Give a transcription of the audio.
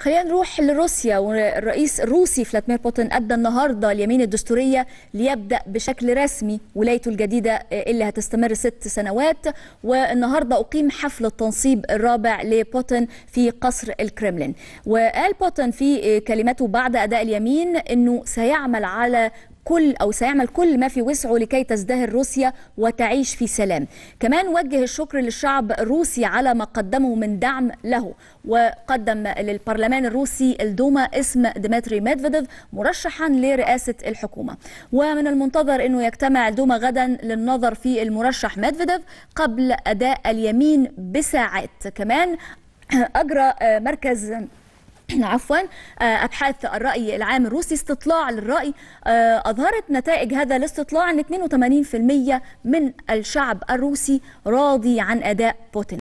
خلينا نروح لروسيا والرئيس الروسي فلاتمير بوتين ادى النهارده اليمين الدستوريه ليبدا بشكل رسمي ولايته الجديده اللي هتستمر ست سنوات والنهارده اقيم حفل التنصيب الرابع لبوتين في قصر الكرملين وقال بوتين في كلمته بعد اداء اليمين انه سيعمل على كل أو سيعمل كل ما في وسعه لكي تزدهر روسيا وتعيش في سلام كمان وجه الشكر للشعب الروسي على ما قدمه من دعم له وقدم للبرلمان الروسي الدوما اسم ديمتري ميدفيديف مرشحا لرئاسة الحكومة ومن المنتظر أنه يجتمع الدوما غدا للنظر في المرشح ميدفيديف قبل أداء اليمين بساعات كمان أجرى مركز عفوا آه، ابحاث الراي العام الروسي استطلاع للراي آه، اظهرت نتائج هذا الاستطلاع ان 82% من الشعب الروسي راضي عن اداء بوتين